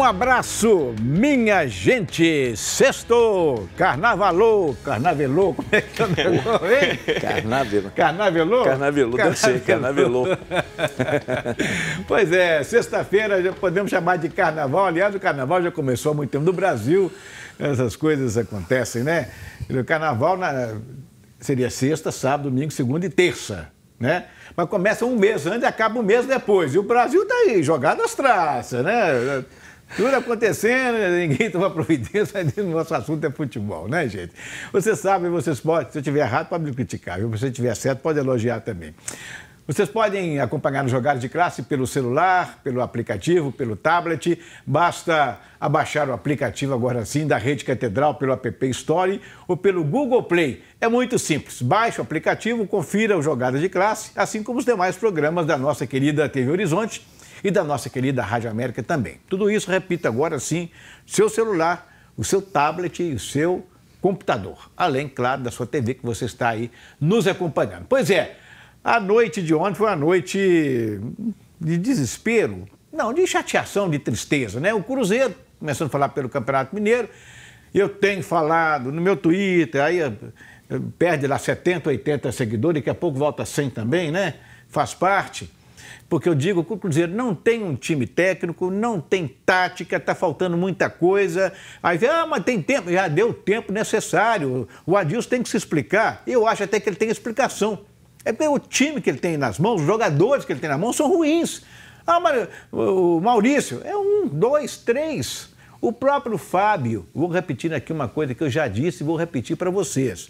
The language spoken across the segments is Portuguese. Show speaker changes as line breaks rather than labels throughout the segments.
Um abraço, minha gente. Sexto, carnavalou, carnavelou, como é que é o Carnavelou. Carnavelou? Carnavelou, deve ser, carnavelou. pois é, sexta-feira já podemos chamar de carnaval. Aliás, o carnaval já começou há muito tempo no Brasil. Essas coisas acontecem, né? O carnaval na... seria sexta, sábado, domingo, segunda e terça, né? mas começa um mês antes e acaba um mês depois. E o Brasil está aí, jogado às traças, né? Tudo acontecendo, né? ninguém toma providência, mas nosso assunto é futebol, né, gente? Você sabe, vocês podem, se eu tiver errado, pode me criticar, viu? se eu tiver certo, pode elogiar também. Vocês podem acompanhar os jogados de Classe pelo celular, pelo aplicativo, pelo tablet. Basta abaixar o aplicativo agora sim da Rede Catedral pelo App Store ou pelo Google Play. É muito simples. Baixe o aplicativo, confira os jogados de Classe, assim como os demais programas da nossa querida TV Horizonte e da nossa querida Rádio América também. Tudo isso, repita agora sim, seu celular, o seu tablet e o seu computador. Além, claro, da sua TV que você está aí nos acompanhando. Pois é, a noite de ontem foi uma noite de desespero, não, de chateação, de tristeza, né? O Cruzeiro, começando a falar pelo Campeonato Mineiro, eu tenho falado no meu Twitter, aí eh, perde lá 70, 80 seguidores, daqui a pouco volta 100 também, né? Faz parte. Porque eu digo que o Cruzeiro não tem um time técnico, não tem tática, está faltando muita coisa. Aí vem, ah, mas tem tempo, já deu o tempo necessário. O Adilson tem que se explicar. Eu acho até que ele tem explicação. É porque o time que ele tem nas mãos, os jogadores que ele tem na mão são ruins. Ah, mas o Maurício é um, dois, três. O próprio Fábio, vou repetindo aqui uma coisa que eu já disse e vou repetir para vocês.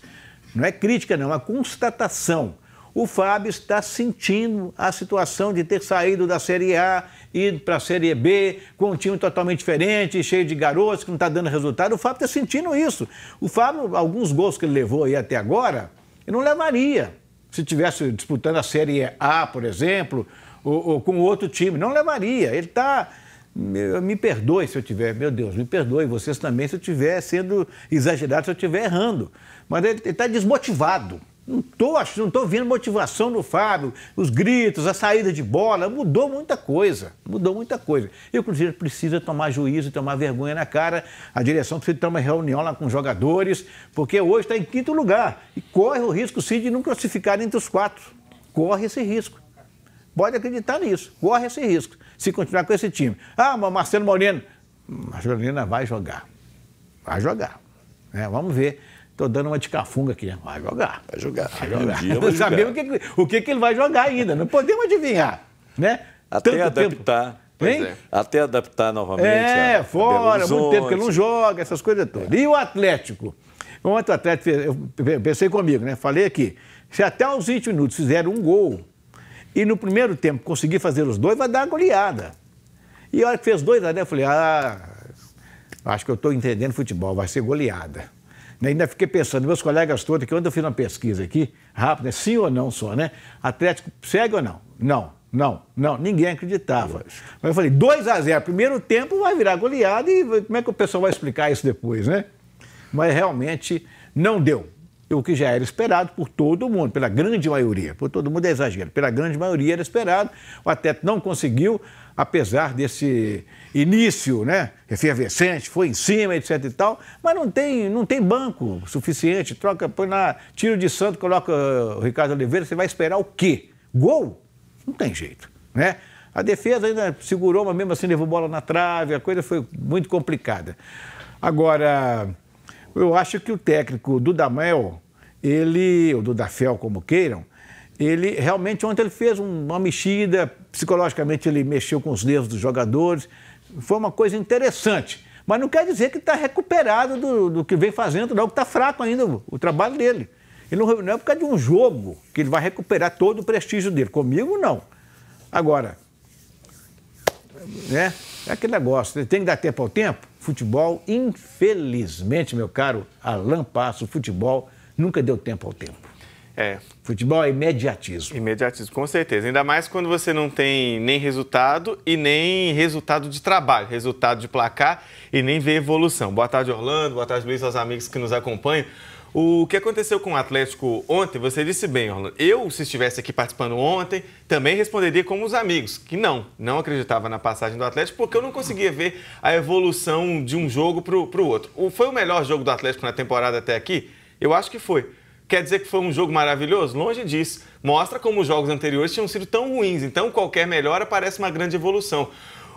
Não é crítica, não, é uma constatação o Fábio está sentindo a situação de ter saído da Série A, ido para a Série B, com um time totalmente diferente, cheio de garotos, que não está dando resultado. O Fábio está sentindo isso. O Fábio, alguns gols que ele levou aí até agora, ele não levaria. Se estivesse disputando a Série A, por exemplo, ou, ou com outro time, não levaria. Ele está. Me perdoe se eu tiver, meu Deus, me perdoe vocês também se eu estiver sendo exagerado, se eu estiver errando. Mas ele está desmotivado. Não tô, não tô vendo motivação no Fábio, os gritos, a saída de bola, mudou muita coisa, mudou muita coisa. E o Cruzeiro precisa tomar juízo, tomar vergonha na cara, a direção precisa ter uma reunião lá com os jogadores, porque hoje está em quinto lugar e corre o risco sim de não classificar entre os quatro. Corre esse risco. Pode acreditar nisso, corre esse risco, se continuar com esse time. Ah, mas Marcelo Moreno, Marcelo Moreno vai jogar, vai jogar, é, vamos ver Tô dando uma de cafunga aqui. Vai jogar. Vai jogar. Vai jogar. Um vai jogar. o, que, o que, que ele vai jogar ainda. Não podemos adivinhar.
Né? Até Tanto adaptar. É. Até adaptar novamente. É, a, fora, a muito tempo que ele não
joga, essas coisas todas. E o Atlético? Ontem o Atlético fez, eu pensei comigo, né? Falei aqui, se até os 20 minutos fizeram um gol e no primeiro tempo conseguir fazer os dois, vai dar uma goleada. E a hora que fez dois eu falei, ah, acho que eu estou entendendo futebol, vai ser goleada. Ainda fiquei pensando, meus colegas todos que quando eu fiz uma pesquisa aqui, rápida, é sim ou não só, né? Atlético segue ou não? Não, não, não, ninguém acreditava. Mas eu falei, 2 a 0 primeiro tempo vai virar goleada e como é que o pessoal vai explicar isso depois, né? Mas realmente não deu o que já era esperado por todo mundo, pela grande maioria, por todo mundo é exagero, pela grande maioria era esperado, o Atlético não conseguiu, apesar desse início né, efervescente, foi em cima, etc e tal, mas não tem, não tem banco suficiente, troca, põe na, tiro de santo, coloca o eh, Ricardo Oliveira, você vai esperar o quê? Gol? Não tem jeito, né? A defesa ainda segurou, mas mesmo assim levou bola na trave, a coisa foi muito complicada. Agora, eu acho que o técnico Dudamel, ele, ou Dudafel, como queiram, ele realmente ontem ele fez uma mexida, psicologicamente ele mexeu com os nervos dos jogadores. Foi uma coisa interessante. Mas não quer dizer que está recuperado do, do, que vem fazendo, não, que está fraco ainda o, o trabalho dele. não, não é por causa de um jogo que ele vai recuperar todo o prestígio dele. Comigo, não. Agora, né? É aquele negócio, né? tem que dar tempo ao tempo. Futebol, infelizmente, meu caro Alan Passo, futebol nunca deu tempo ao
tempo. É. Futebol é imediatismo. Imediatismo, com certeza. Ainda mais quando você não tem nem resultado e nem resultado de trabalho, resultado de placar e nem vê evolução. Boa tarde, Orlando. Boa tarde, Luiz, aos amigos que nos acompanham. O que aconteceu com o Atlético ontem, você disse bem, Orlando. Eu, se estivesse aqui participando ontem, também responderia como os amigos, que não, não acreditava na passagem do Atlético, porque eu não conseguia ver a evolução de um jogo para o outro. foi o melhor jogo do Atlético na temporada até aqui? Eu acho que foi. Quer dizer que foi um jogo maravilhoso? Longe disso. Mostra como os jogos anteriores tinham sido tão ruins, então qualquer melhora parece uma grande evolução.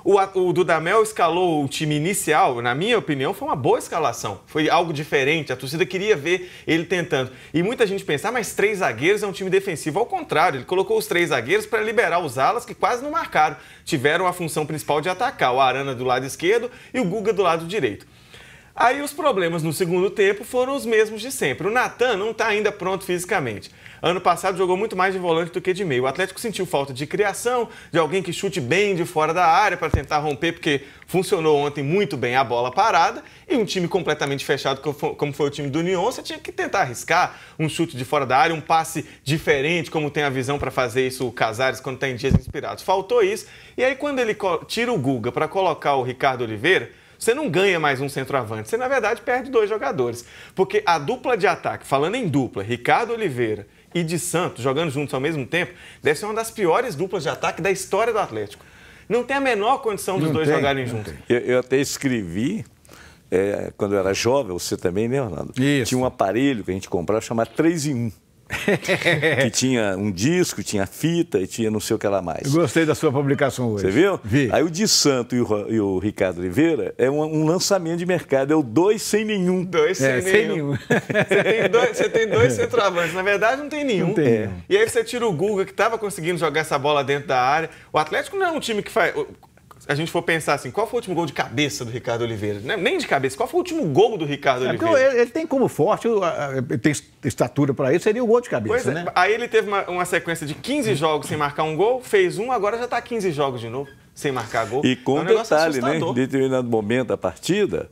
O, o Dudamel escalou o time inicial, na minha opinião, foi uma boa escalação. Foi algo diferente, a torcida queria ver ele tentando. E muita gente pensa, ah, mas três zagueiros é um time defensivo. Ao contrário, ele colocou os três zagueiros para liberar os alas que quase não marcaram. Tiveram a função principal de atacar, o Arana do lado esquerdo e o Guga do lado direito. Aí os problemas no segundo tempo foram os mesmos de sempre. O Natan não está ainda pronto fisicamente. Ano passado jogou muito mais de volante do que de meio. O Atlético sentiu falta de criação, de alguém que chute bem de fora da área para tentar romper, porque funcionou ontem muito bem a bola parada. E um time completamente fechado, como foi o time do União, você tinha que tentar arriscar um chute de fora da área, um passe diferente, como tem a visão para fazer isso o Casares quando está em dias inspirados. Faltou isso. E aí quando ele tira o Guga para colocar o Ricardo Oliveira, você não ganha mais um centroavante, você na verdade perde dois jogadores. Porque a dupla de ataque, falando em dupla, Ricardo Oliveira e de Santos jogando juntos ao mesmo tempo, deve ser uma das piores duplas de ataque da história do Atlético. Não tem a menor condição dos não dois tem, jogarem juntos.
Eu, eu, até escrevi, é, quando eu era jovem, você também, né, Orlando? Isso. Tinha um aparelho que a gente comprava chamado 3 em 1. que tinha um disco, tinha fita e tinha não sei o que lá mais. Eu gostei da sua publicação hoje. Você viu? Vi. Aí o de Santo e o, e o Ricardo Oliveira é um, um, lançamento de mercado, é o dois sem nenhum. Dois sem, é, nenhum. sem nenhum. você, tem dois, dois é.
centroavantes, na verdade não tem nenhum. Não tem. É. E aí você tira o Guga, que estava conseguindo jogar essa bola dentro da área. O Atlético não é um time que faz a gente for pensar assim, qual foi o último gol de cabeça do Ricardo Oliveira? É nem de cabeça, qual foi o último gol do Ricardo é, Oliveira?
Ele, ele, tem como forte, ele tem estatura para isso, seria o
gol de cabeça, pois é, né?
Aí ele teve uma, uma, sequência de 15 uhum. jogos sem marcar um gol, fez um, agora já está 15 jogos de novo sem marcar gol. E com é um detalhe, né? Em
determinado momento da partida,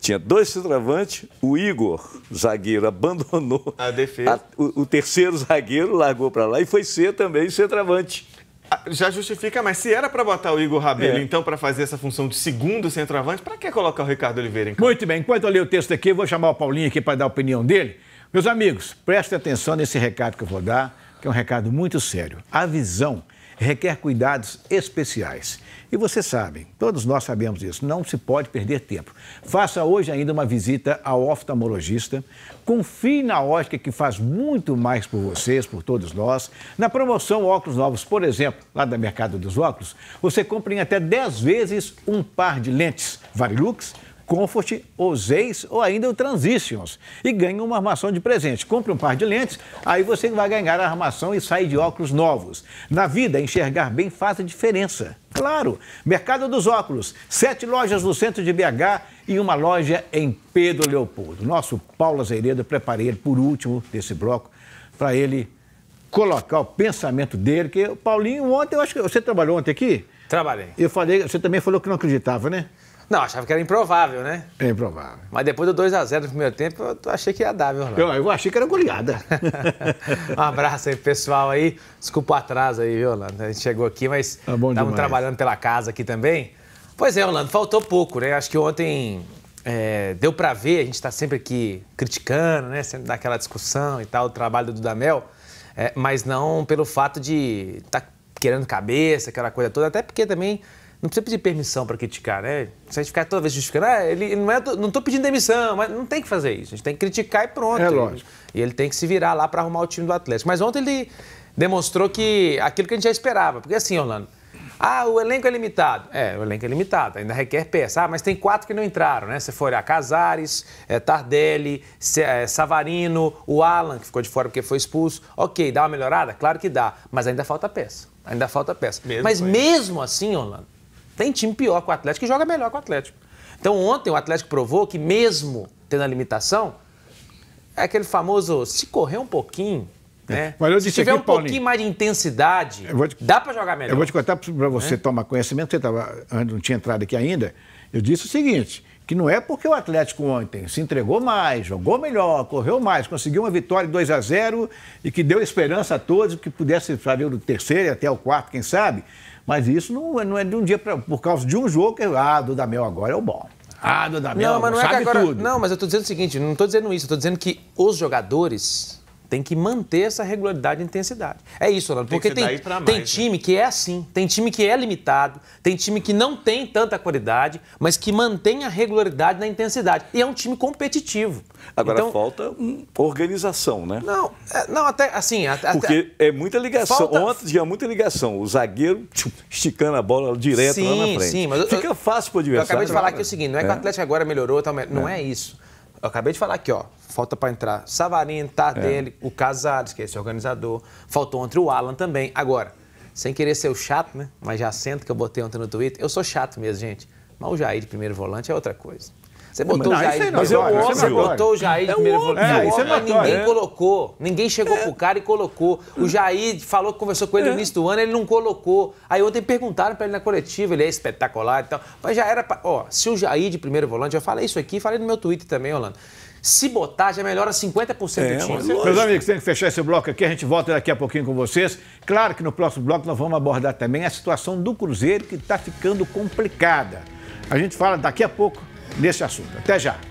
tinha dois centroavantes, o Igor, zagueiro, abandonou a defesa. A, o, o, terceiro zagueiro largou para lá e foi ser também centroavante. Ah, já justifica, mas se era para botar o Igor Rabelo, é.
então, para fazer essa função de segundo centroavante, para que colocar o Ricardo Oliveira
em campo? Muito bem, enquanto eu ler o texto aqui, eu vou chamar o Paulinho aqui para dar a opinião dele. Meus amigos, prestem atenção nesse recado que eu vou dar, que é um recado muito sério. A visão requer cuidados especiais. E vocês sabem, todos nós sabemos isso, não se pode perder tempo. Faça hoje ainda uma visita ao oftalmologista. Confie na ótica que faz muito mais por vocês, por todos nós. Na promoção Óculos Novos, por exemplo, lá da Mercado dos Óculos, você compra em até 10 vezes um par de lentes Varilux, Comfort, os Ex ou ainda o Transitions e ganhe uma armação de presente. Compre um par de lentes, aí você vai ganhar a armação e sai de óculos novos. Na vida, enxergar bem faz a diferença. Claro, Mercado dos Óculos, sete lojas no centro de BH e uma loja em Pedro Leopoldo. Nosso Paulo Azeredo, preparei ele por último desse bloco para ele colocar o pensamento dele, que o Paulinho ontem, eu acho que você trabalhou ontem aqui? Trabalhei. Eu falei, você também falou que não acreditava, né?
Não, achava que era improvável, né? É improvável. Mas depois do 2x0 no primeiro tempo, eu achei que ia dar, viu, Orlando? Eu, eu achei que era goleada. um abraço aí, pessoal aí. Desculpa o atraso aí, viu, Orlando? A gente chegou aqui, mas estamos tá trabalhando pela casa aqui também. Pois é, Orlando, faltou pouco, né? Acho que ontem é, deu para ver, a gente está sempre aqui criticando, né? Sempre daquela discussão e tal, o trabalho do Dudamel, é, mas não pelo fato de estar tá querendo cabeça, aquela coisa toda, até porque também não precisa pedir permissão para criticar, né? Se a gente ficar toda vez justificando, ah, ele, não é, não estou pedindo demissão, mas não tem que fazer isso. A gente tem que criticar e pronto. É lógico. E ele tem que se virar lá para arrumar o time do Atlético. Mas ontem ele demonstrou que aquilo que a gente já esperava. Porque assim, Orlando, ah, o elenco é limitado. É, o elenco é limitado, ainda requer peça. Ah, mas tem quatro que não entraram, né? Se for olhar Casares, é, Tardelli, é, Savarino, o Alan, que ficou de fora porque foi expulso. Ok, dá uma melhorada? Claro que dá, mas ainda falta peça. Ainda falta peça. Mesmo mas foi. mesmo assim, Orlando, tem time pior que o Atlético e joga melhor que o Atlético. Então ontem o Atlético provou que mesmo tendo a limitação, é aquele famoso se correr um pouquinho, é. né? Se tiver aqui, um Paulinho, pouquinho mais de intensidade, te, dá para jogar melhor. Eu vou te contar para
né? você é? tomar conhecimento, você tava, não tinha entrado aqui ainda. Eu disse o seguinte: que não é porque o Atlético ontem se entregou mais, jogou melhor, correu mais, conseguiu uma vitória 2 a 0 e que deu esperança a todos que pudesse fazer do terceiro até o quarto, quem sabe. Mas isso não, é, não é de um dia para por causa de um jogo que ah, Damião agora é o bom. Ah,
Dudamel, não, mas não é sabe agora, tudo. Não, mas eu estou dizendo o seguinte, não estou dizendo isso, estou dizendo que os jogadores tem que manter essa regularidade e intensidade. É isso, Ronaldo. Porque tem, mais, tem né? time né? que é assim, tem time que é limitado, tem time que não tem tanta qualidade, mas que mantém a regularidade na intensidade. E é um time competitivo.
Agora então, falta hum, organização, né?
Não, é, não até assim. Até, Porque é muita ligação. Falta...
Ontem tinha muita ligação. O zagueiro tchum, esticando a bola direto sim, lá na frente. Sim, mas Fica eu, fácil para o adversário. Eu acabei de falar né? aqui o seguinte: não é, que o é. Atlético
agora melhorou, tá, não é, é isso. Eu acabei de falar aqui, ó. Falta para entrar Savarino, Tardelli, é. o Casares, que é esse organizador. Faltou ontem o Alan também. Agora, sem querer ser o chato, né? Mas já sento que eu botei ontem no Twitter. Eu sou chato mesmo, gente. Mas o Jair de primeiro volante é outra coisa. Você é é botou o Jair. É mas eu óbvio. Você botou o Jair de primeiro volante. É, mas ninguém é. colocou. Ninguém chegou é. pro cara e colocou. O Jair falou que conversou com ele no início do ano, ele não colocou. Aí ontem perguntaram pra ele na coletiva, ele é espetacular e tal. Mas já era. Pra... Ó, se o Jair de primeiro volante, eu falei isso aqui, falei no meu Twitter também, Orlando. Se botar, já melhora 50% é, do time. Meus amigos,
tem que fechar esse bloco aqui. A gente volta daqui a pouquinho com vocês. Claro que no próximo bloco nós vamos abordar também a situação do Cruzeiro, que está ficando complicada. A gente fala daqui a pouco nesse assunto. Até já.